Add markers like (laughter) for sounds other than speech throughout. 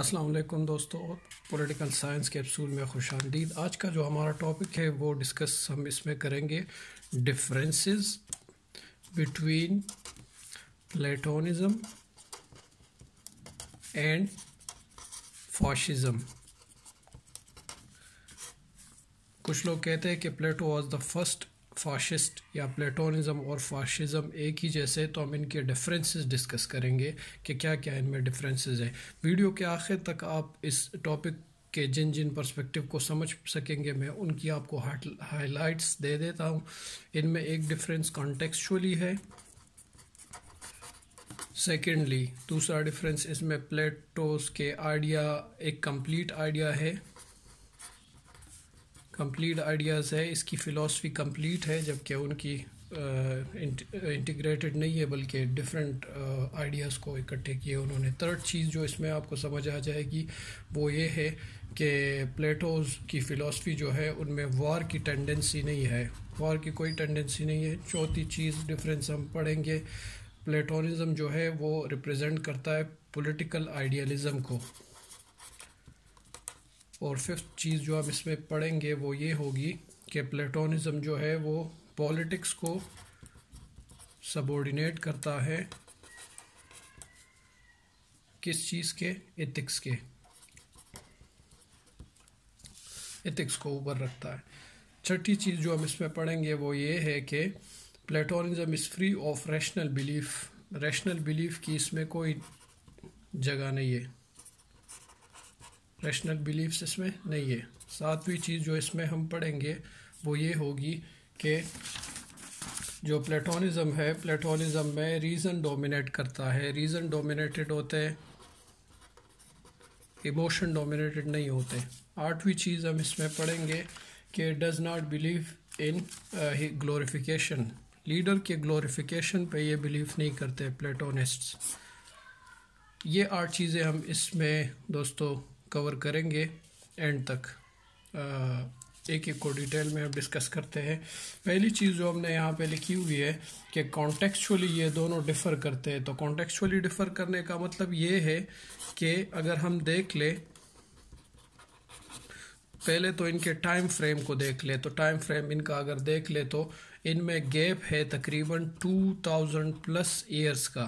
असलम दोस्तों political science capsule में खुश आमदीद आज का जो हमारा टॉपिक है वो डिस्कस हम इसमें करेंगे differences between platonism and fascism कुछ लोग कहते हैं कि Plato was the first fascist या प्लेटोनिज़म और फाशिज़म एक ही जैसे तो हम इनके डिफरेंसेस डिस्कस करेंगे कि क्या क्या इनमें डिफरेंसेस हैं वीडियो के आखिर तक आप इस टॉपिक के जिन जिन पर्सपेक्टिव को समझ सकेंगे मैं उनकी आपको हाइलाइट्स दे देता हूँ इनमें एक डिफरेंस कॉन्टेक्चुअली है सेकेंडली दूसरा डिफरेंस इसमें प्लेटोस के आइडिया एक कंप्लीट आइडिया है कंप्लीट आइडियाज़ है इसकी फ़िलासफ़ी कंप्लीट है जबकि उनकी इंटीग्रेटेड नहीं है बल्कि डिफरेंट आइडियाज़ को इकट्ठे किए उन्होंने थर्ड चीज़ जो इसमें आपको समझ आ जाएगी वो ये है कि प्लेटोज की फ़िलासफ़ी जो है उनमें वार की टेंडेंसी नहीं है वार की कोई टेंडेंसी नहीं है चौथी चीज़ डिफरेंस हम पढ़ेंगे प्लेटोनिज़म जो है वो रिप्रेजेंट करता है पॉलिटिकल आइडियलिज़म को और फिफ्थ चीज़ जो हम इसमें पढ़ेंगे वो ये होगी कि प्लेटोनिज़म जो है वो पॉलिटिक्स को सबॉर्डिनेट करता है किस चीज़ के एथिक्स के एथिक्स को ऊपर रखता है छठी चीज़ जो हम इसमें पढ़ेंगे वो ये है कि platonism is free of rational belief rational belief की इसमें कोई जगह नहीं है रैशनल बिलीव्स इसमें नहीं है सातवीं चीज़ जो इसमें हम पढ़ेंगे वो ये होगी कि जो प्लेटोनिज़म है प्लेटोनिज़म में रीज़न डोमिनेट करता है रीज़न डोमिनेटेड होते हैं इमोशन डोमिनेटेड नहीं होते आठवीं चीज़ हम इसमें पढ़ेंगे कि does not believe in glorification leader के ग्लोरिफिकेशन पे ये बिलीव नहीं करते प्लेटोनिस्ट्स ये आठ चीज़ें हम इसमें दोस्तों कवर करेंगे एंड तक एक एक को डिटेल में हम डिस्कस करते हैं पहली चीज़ जो हमने यहाँ पे लिखी हुई है कि कॉन्टेक्चुअली ये दोनों डिफ़र करते हैं तो कॉन्टेक्चुअली डिफ़र करने का मतलब ये है कि अगर हम देख ले पहले तो इनके टाइम फ्रेम को देख ले तो टाइम फ्रेम इनका अगर देख ले तो इनमें गैप है तकरीबन 2000 प्लस ईयर्स का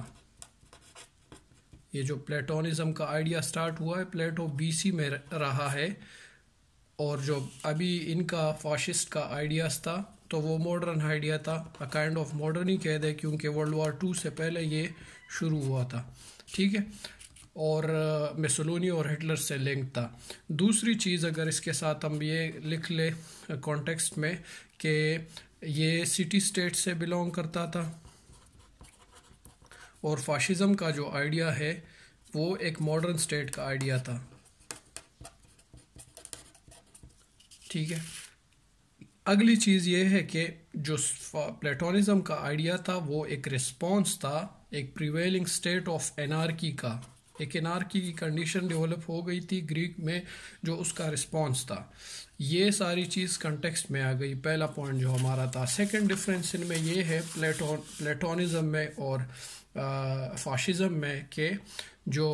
ये जो प्लेटोनिज़म का आइडिया स्टार्ट हुआ है प्लेटो बीसी में रहा है और जो अभी इनका फाशिस्ट का आइडियाज़ था तो वो मॉडर्न आइडिया था अ काइंड ऑफ मॉडर्न ही कह दे क्योंकि वर्ल्ड वार टू से पहले ये शुरू हुआ था ठीक है और मेसोलोनी और हिटलर से लिंक था दूसरी चीज़ अगर इसके साथ हम ये लिख ले कॉन्टेक्स्ट में कि ये सिटी स्टेट से बिलोंग करता था और फाशिज़म का जो आइडिया है वो एक मॉडर्न स्टेट का आइडिया था ठीक है अगली चीज़ ये है कि जो प्लेटोनिज़म का आइडिया था वो एक रिस्पॉन्स था एक प्रिवेलिंग स्टेट ऑफ एनार्की का एक एन की कंडीशन डेवलप हो गई थी ग्रीक में जो उसका रिस्पॉन्स था ये सारी चीज़ कंटेक्स्ट में आ गई पहला पॉइंट जो हमारा था सेकंड डिफरेंस इनमें ये है प्लेटो प्लेटोनिज़म में और फाशिज़म में के जो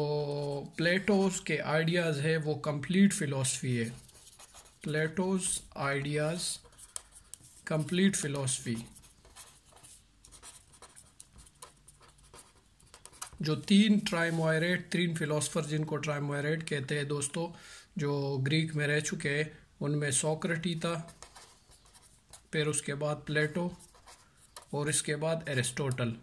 प्लेटोस के आइडियाज़ है वो कंप्लीट फ़िलासफ़ी है प्लेटोस आइडियाज़ कंप्लीट फ़िलासफ़ी जो तीन ट्राइमोरेट तीन फिलोसफर जिनको ट्राइमोरेट कहते हैं दोस्तों जो ग्रीक में रह चुके हैं उनमें सोक्रेटी था फिर उसके बाद प्लेटो और इसके बाद एरिस्टोटल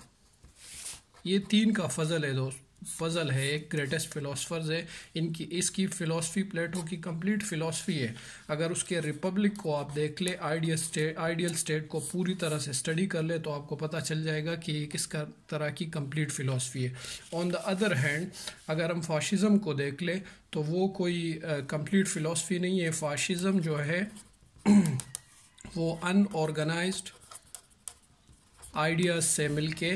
ये तीन का फजल है दोस्त फजल है एक ग्रेटेस्ट फ़िलासफ़र्स है इनकी इसकी फ़िलासफ़ी प्लेटो की कंप्लीट फ़िलासफ़ी है अगर उसके रिपब्लिक को आप देख ले आइडियल स्टेट आइडियल स्टेट को पूरी तरह से स्टडी कर ले तो आपको पता चल जाएगा कि ये किस तरह की कंप्लीट फ़िलासफ़ी है ऑन द अदर हैंड अगर हम फाशिज़म को देख ले तो वो कोई कंप्लीट फ़िलासफ़ी नहीं है फाशिज़म जो है (clears throat) वो अनऑर्गेनाइज आइडियाज़ से मिलके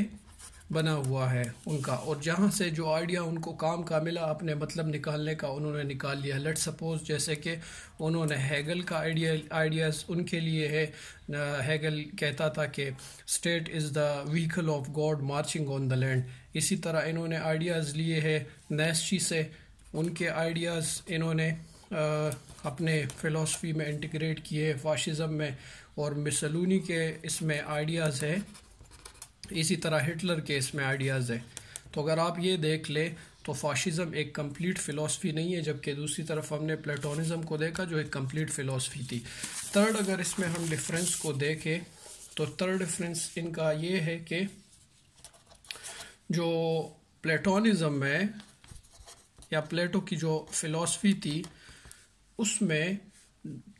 बना हुआ है उनका और जहाँ से जो आइडिया उनको काम का मिला अपने मतलब निकालने का उन्होंने निकाल लिया लेट सपोज जैसे कि उन्होंने हैगल का आइडिया आइडियाज़ उनके लिए है हैगल कहता था कि state is the vehicle of God marching on the land इसी तरह इन्होंने आइडियाज़ लिए है नैशी से उनके आइडियाज़ इन्होंने आ, अपने फ़िलासफ़ी में इंटीग्रेट किए फाशिज़म में और मिसलूनी के इसमें आइडियाज़ हैं इसी तरह हिटलर के इसमें आइडियाज़ है तो अगर आप ये देख ले तो फाशिज़म एक कंप्लीट फ़िलासफ़ी नहीं है जबकि दूसरी तरफ हमने प्लेटोनिज़म को देखा जो एक कंप्लीट फ़िलासफ़ी थी थर्ड अगर इसमें हम डिफरेंस को देखें तो थर्ड डिफरेंस इनका ये है कि जो प्लेटोनिज़म है या प्लेटो की जो फ़िलासफ़ी थी उसमें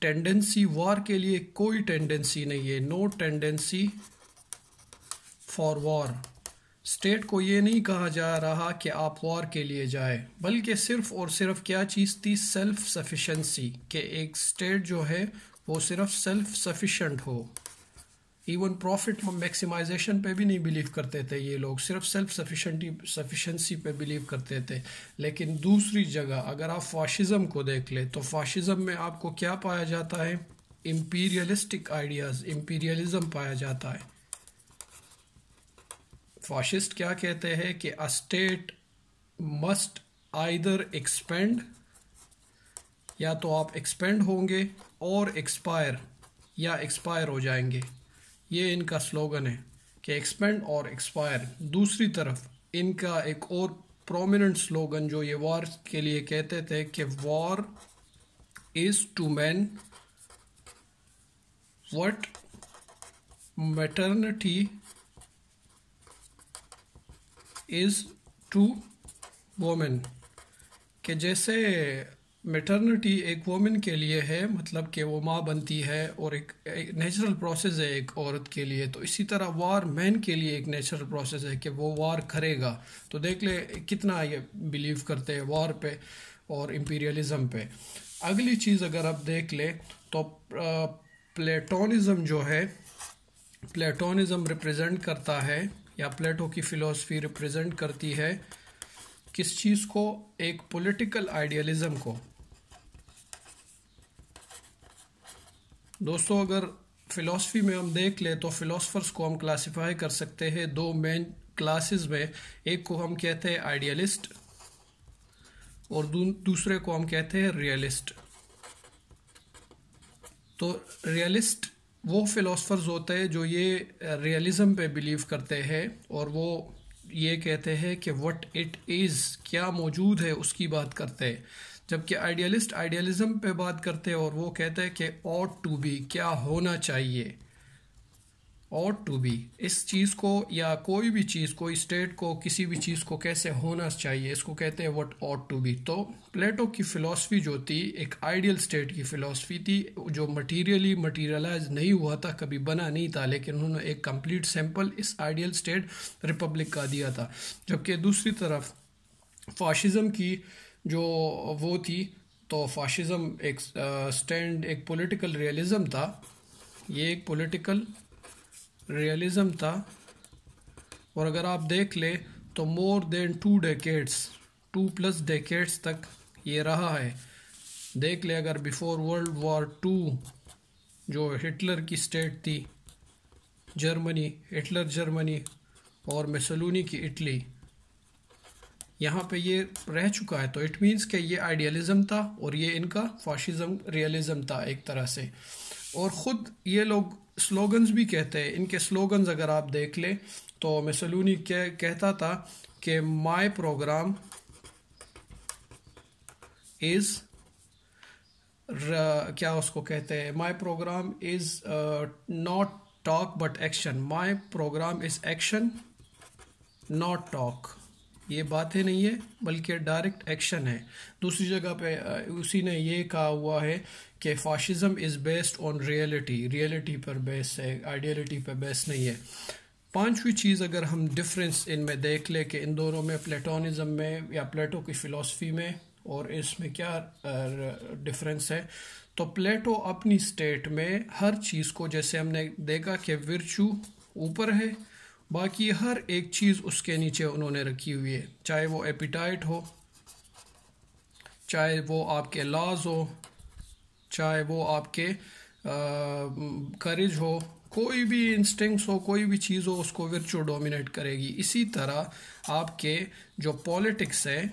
टेंडेंसी वार के लिए कोई टेंडेंसी नहीं है no tendency for war state को ये नहीं कहा जा रहा कि आप वॉर के लिए जाए बल्कि सिर्फ और सिर्फ क्या चीज़ थी सेल्फ सफिशेंसी कि एक स्टेट जो है वो सिर्फ सेल्फ सफिशेंट हो इवन प्रॉफिट मैक्सिमाइजेशन पे भी नहीं बिलीव करते थे ये लोग सिर्फ सेल्फ सफिशेंटी सफिशेंसी पे बिलीव करते थे लेकिन दूसरी जगह अगर आप फाशिज़म को देख ले तो फाशिज़म में आपको क्या पाया जाता है इम्पीरियलिस्टिक आइडियाज़ इम्पीरियलिज़म पाया जाता है फॉशिस्ट क्या कहते हैं कि a state must either expand या तो आप एक्सपेंड होंगे और एक्सपायर या एक्सपायर हो जाएंगे ये इनका स्लोगन है कि एक्सपेंड और एक्सपायर दूसरी तरफ इनका एक और प्रोमिनेंट स्लोगन जो ये वॉर के लिए कहते थे कि war is to man what maternity is to women के जैसे मेटर्निटी एक वोमेन के लिए है मतलब कि वो माँ बनती है और एक, एक नेचुरल प्रोसेस है एक औरत के लिए तो इसी तरह वार मैन के लिए एक नेचुरल प्रोसेस है कि वो वार करेगा तो देख ले कितना ये बिलीव करते हैं वार पे और इम्पीरियलिज्म पे अगली चीज़ अगर आप देख ले तो प्लेटोनिज़म जो है प्लेटोनिज़म रिप्रेजेंट करता है या प्लेटो की फिलोसफी रिप्रेजेंट करती है किस चीज़ को एक पॉलिटिकल आइडियलिज्म को दोस्तों अगर फिलोसफी में हम देख ले तो फिलोसफर्स को हम क्लासिफाई कर सकते हैं दो मेन क्लासेस में एक को हम कहते हैं आइडियलिस्ट और दूसरे को हम कहते हैं रियलिस्ट तो रियलिस्ट वो फ़िलोसफर्स होते हैं जो ये रियलिज़म uh, पे बिलीव करते हैं और वो ये कहते हैं कि वट इट इज़ क्या मौजूद है उसकी बात करते हैं जबकि आइडियलिस्ट आइडियलिज़म पे बात करते हैं और वो कहते हैं कि ऑट टू बी क्या होना चाहिए और टू बी इस चीज़ को या कोई भी चीज़ को स्टेट को किसी भी चीज़ को कैसे होना चाहिए इसको कहते हैं वट ऑट टू बी तो प्लेटो की फ़िलासफ़ी जो थी एक आइडियल स्टेट की फ़िलासफ़ी थी जो मटीरियली मटीरियलाइज नहीं हुआ था कभी बना नहीं था लेकिन उन्होंने एक कम्प्लीट सैम्पल इस आइडियल स्टेट रिपब्लिक का दिया था जबकि दूसरी तरफ फाशिज़म की जो वो थी तो फाशिज़म एक स्टैंड uh, एक पोलिटिकल रियलिज़म था ये एक पॉलिटिकल रियलिज़म था और अगर आप देख ले तो more than two decades two plus decades तक ये रहा है देख ले अगर बिफोर वर्ल्ड वॉर टू जो हिटलर की स्टेट थी जर्मनी हिटलर जर्मनी और मेसलूनी की इटली यहाँ पे ये रह चुका है तो इट मींस कि ये आइडियलिज्म था और ये इनका फाशिज़म रियलिज़्म था एक तरह से और ख़ुद ये लोग स्लोगन्स भी कहते हैं इनके स्लोगन्स अगर आप देख लें तो मिसलूनी कह, कहता था कि माय प्रोग्राम इज़ क्या उसको कहते हैं my programme is not talk but action my programme is action not talk ये बातें नहीं है बल्कि डायरेक्ट एक्शन है दूसरी जगह पे उसी ने ये कहा हुआ है कि fascism is based on reality reality पर बेस है आइडियलिटी पर बेस नहीं है पांचवी चीज़ अगर हम डिफरेंस इनमें देख ले कि इन दोनों में प्लेटोनिज्म में या प्लेटो की फ़िलासफ़ी में और इसमें क्या डिफरेंस है तो प्लेटो अपनी स्टेट में हर चीज़ को जैसे हमने देखा कि विरचू ऊपर है बाकी हर एक चीज़ उसके नीचे उन्होंने रखी हुई है चाहे वो एपिटाइट हो चाहे वो आपके लाज हो चाहे वो आपके करेज हो कोई भी इंस्टिंक्ट्स हो कोई भी चीज़ हो उसको विरचू डोमिनेट करेगी इसी तरह आपके जो पॉलिटिक्स है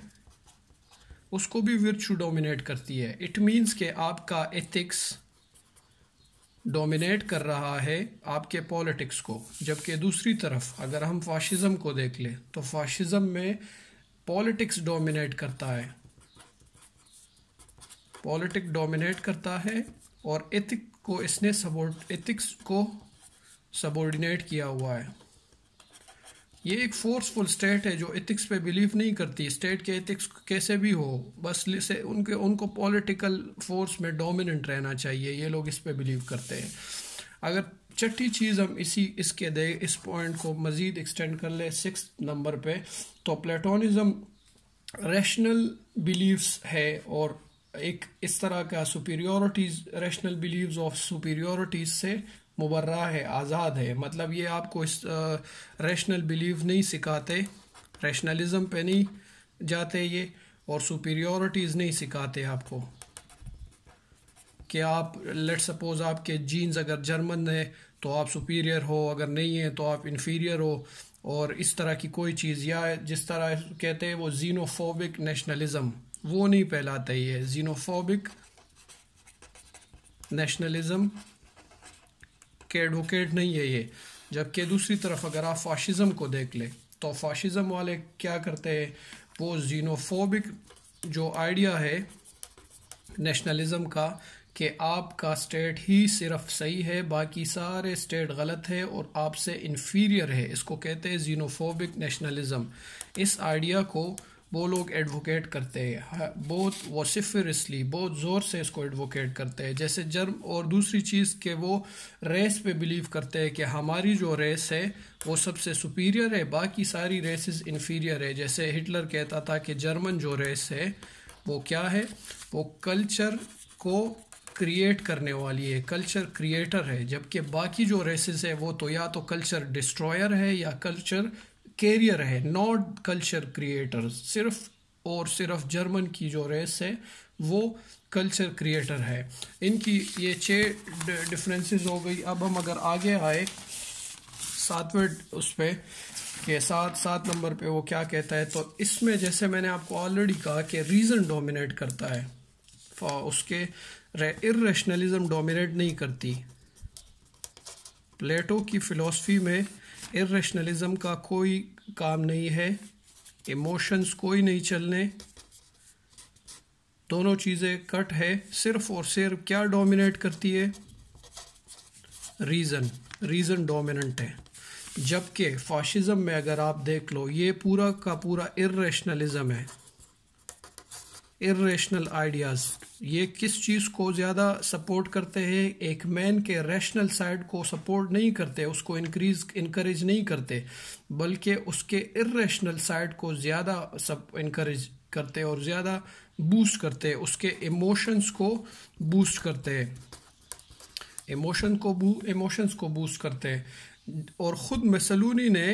उसको भी विरचू डोमिनेट करती है इट मींस के आपका एथिक्स डोमिनेट कर रहा है आपके पॉलिटिक्स को जबकि दूसरी तरफ अगर हम फाशिज़म को देख लें तो फाशिज़म में पॉलिटिक्स डोमिनेट करता है पॉलिटिक डोमिनेट करता है और एथिक को इसने सबोर्ड एथिक्स को सबोर्डिनेट किया हुआ है ये एक फोर्सफुल स्टेट है जो एथिक्स पे बिलीव नहीं करती स्टेट के एथिक्स कैसे भी हो बस से उनके उनको पॉलिटिकल फोर्स में डोमिनेंट रहना चाहिए ये लोग इस पे बिलीव करते हैं अगर छठी चीज़ हम इसी इसके दे इस पॉइंट को मज़ीद एक्सटेंड कर ले सिक्स नंबर पे तो प्लेटोनिज़म रैशनल बिलीव्स है और एक इस तरह का superiorities rational believes of superiorities से मुबर्रा है आज़ाद है मतलब ये आपको इस रेशनल बिलीव नहीं सिखाते रैशनलिज्म पे नहीं जाते ये और सुपीरियोरिटीज़ नहीं सिखाते आपको कि आप लेट सपोज़ आपके जीन्स अगर जर्मन है तो आप सुपीरियर हो अगर नहीं है तो आप इन्फीरियर हो और इस तरह की कोई चीज़ या जिस तरह कहते हैं वो जीनोफोबिक नेशनलिज़म वो नहीं फैलाते ये जीनोफोबिक नेशनलिज़म के एडवोकेट नहीं है ये जबकि दूसरी तरफ अगर आप फाशिज़म को देख ले तो फाशिज़म वाले क्या करते हैं वो जीनोफोबिक जो आइडिया है नेशनलिज़म का कि आपका स्टेट ही सिर्फ सही है बाकी सारे स्टेट गलत है और आपसे इन्फीरियर है इसको कहते हैं जीनोफोबिक नेशनलिज़म इस आइडिया को वो लोग एडवोकेट करते हैं हाँ, बहुत वॉसिफरसली बहुत ज़ोर से इसको एडवोकेट करते हैं जैसे जर्म और दूसरी चीज़ के वो रेस पे बिलीव करते हैं कि हमारी जो रेस है वो सबसे सुपीरियर है बाकी सारी रेसेस इन्फीरियर है जैसे हिटलर कहता था कि जर्मन जो रेस है वो क्या है वो कल्चर को क्रिएट करने वाली है कल्चर क्रिएटर है जबकि बाकी जो रेसेस है वो तो या तो कल्चर डिस्ट्रॉयर है या कल्चर कैरियर है नॉट कल्चर क्रिएटर सिर्फ और सिर्फ जर्मन की जो रेस है वो कल्चर क्रिएटर है इनकी ये छः डिफरेंसेस हो गई अब हम अगर आगे आए सातवें उस पर के साथ सात नंबर पे वो क्या कहता है तो इसमें जैसे मैंने आपको ऑलरेडी कहा कि रीज़न डोमिनेट करता है उसके इरेशनलिज्म डोमिनेट नहीं करती प्लेटो की फिलॉसफी में इेशनलिज़म का कोई काम नहीं है इमोशंस कोई नहीं चलने दोनों चीज़ें कट है सिर्फ और सिर्फ क्या डोमिनेट करती है रीज़न रीज़न डोमिनेंट है जबकि फाशिज़म में अगर आप देख लो ये पूरा का पूरा इेशनलिज़म है इेशनल आइडियाज़ ये किस चीज़ को ज़्यादा सपोर्ट करते हैं एक मैन के रैशनल साइड को सपोर्ट नहीं करते उसको इनक्रीज इनक्रेज नहीं करते बल्कि उसके इेशनल साइड को ज़्यादा सब इंक्रेज करते और ज़्यादा बूस्ट करते उसके इमोशंस को बूस्ट करते इमोशन को बू इमोशंस को बूस्ट करते हैं और ख़ुद मसलूनी ने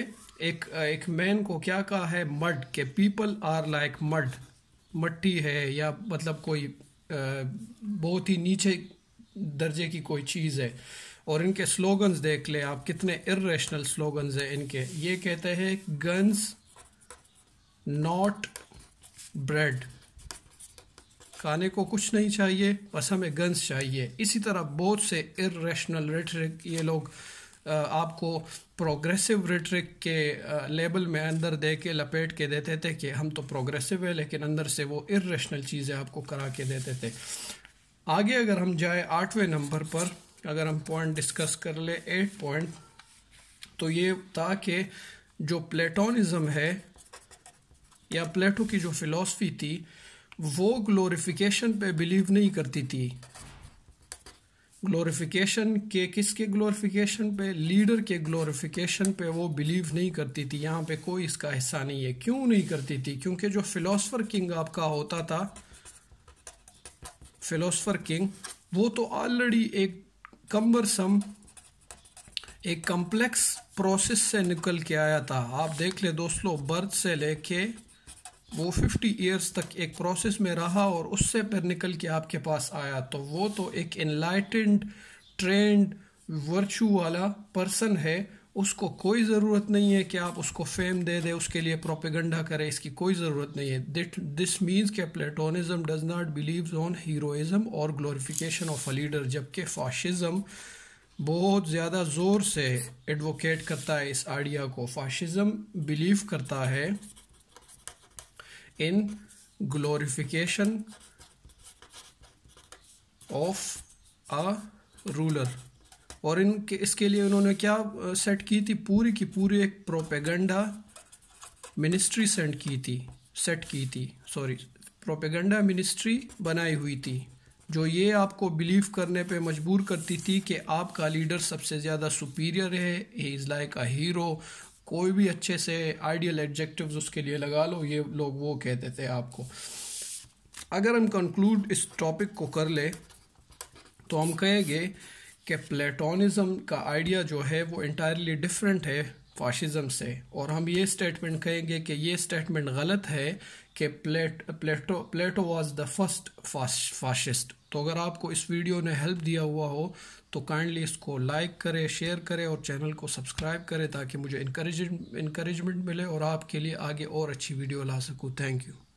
एक एक मैन को क्या कहा है मर्ड के पीपल आर लाइक मर्ड मट्टी है या मतलब कोई बहुत ही नीचे दर्जे की कोई चीज़ है और इनके स्लोगन्स देख ले आप कितने इेशनल स्लोगन्स हैं इनके ये कहते हैं गन्स नॉट ब्रेड खाने को कुछ नहीं चाहिए बस हमें गन्स चाहिए इसी तरह बहुत से इेशनल रेटरिक ये लोग आपको प्रोग्रेसिव रिट्रिक के लेबल में अंदर दे के लपेट के देते थे कि हम तो प्रोग्रेसिव है लेकिन अंदर से वो इेशनल चीज़ें आपको करा के देते थे आगे अगर हम जाए आठवें नंबर पर अगर हम पॉइंट डिस्कस कर ले एट पॉइंट तो ये था कि जो प्लेटोनिज़म है या प्लेटो की जो फ़िलासफ़ी थी वो ग्लोरिफिकेशन पे बिलीव नहीं करती थी ग्लोरिफिकेशन के किसके ग्लोरिफिकेशन पे लीडर के ग्लोरिफिकेशन पे वो बिलीव नहीं करती थी यहाँ पे कोई इसका हिस्सा नहीं है क्यों नहीं करती थी क्योंकि जो फिलोसफर किंग आपका होता था फिलोसफर किंग वो तो ऑलरेडी एक कम्बरसम एक कम्प्लेक्स प्रोसेस से निकल के आया था आप देख ले दोस्तों बर्थ से लेके वो फिफ्टी ईयर्स तक एक प्रोसेस में रहा और उससे पर निकल के आपके पास आया तो वो तो एक इनलाइटेंड ट्रेंड वर्चू वाला पर्सन है उसको कोई ज़रूरत नहीं है कि आप उसको फेम दे दे उसके लिए प्रोपेगंडा करें इसकी कोई ज़रूरत नहीं है दिट दिस मीन्स के platonism does not believe on heroism और ग्लोरिफिकेशन ऑफ अ लीडर जबकि फाशिज़म बहुत ज़्यादा ज़ोर से एडवोकेट करता है इस आइडिया को फाशिज़म बिलीव करता है in glorification of a ruler और इन इसके लिए उन्होंने क्या सेट की थी पूरी की पूरी एक प्रोपेगंडा मिनिस्ट्री सेंड की थी सेट की थी सॉरी प्रोपेगंडा मिनिस्ट्री बनाई हुई थी जो ये आपको बिलीव करने पे मजबूर करती थी कि आपका लीडर सबसे ज़्यादा सुपीरियर है he is like a hero कोई भी अच्छे से आइडियल एडजेक्टिव उसके लिए लगा लो ये लोग वो कह देते हैं आपको अगर हम कंक्लूड इस टॉपिक को कर ले तो हम कहेंगे कि प्लेटोनिज़म का आइडिया जो है वो इंटायरली डिफरेंट है फाशिज़म से और हम ये स्टेटमेंट कहेंगे कि ये स्टेटमेंट गलत है कि Plato Plato Plato was the first fascist तो अगर आपको इस वीडियो ने हेल्प दिया हुआ हो तो काइंडली इसको लाइक करें शेयर करें और चैनल को सब्सक्राइब करें ताकि मुझे इंक्रेज इंक्रेजमेंट मिले और आपके लिए आगे और अच्छी वीडियो ला सकूँ थैंक यू